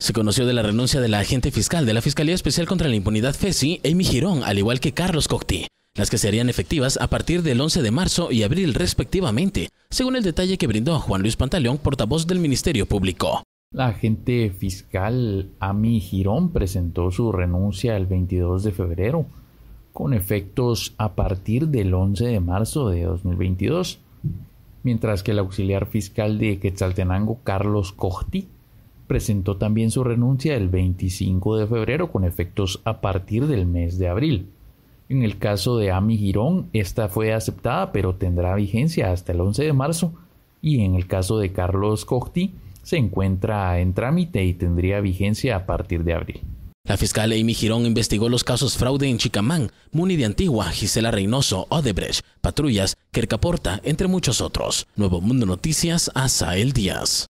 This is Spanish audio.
Se conoció de la renuncia de la agente fiscal de la Fiscalía Especial contra la Impunidad FESI, Amy Girón, al igual que Carlos Cocti, las que serían efectivas a partir del 11 de marzo y abril respectivamente, según el detalle que brindó Juan Luis Pantaleón, portavoz del Ministerio Público. La agente fiscal Amy Girón presentó su renuncia el 22 de febrero, con efectos a partir del 11 de marzo de 2022, mientras que el auxiliar fiscal de Quetzaltenango, Carlos Cocti, presentó también su renuncia el 25 de febrero con efectos a partir del mes de abril. En el caso de Ami Girón, esta fue aceptada pero tendrá vigencia hasta el 11 de marzo y en el caso de Carlos Cogti, se encuentra en trámite y tendría vigencia a partir de abril. La fiscal Amy Girón investigó los casos fraude en Chicamán, Muni de Antigua, Gisela Reynoso, Odebrecht, Patrullas, Quercaporta, entre muchos otros. Nuevo Mundo Noticias, Asael Díaz.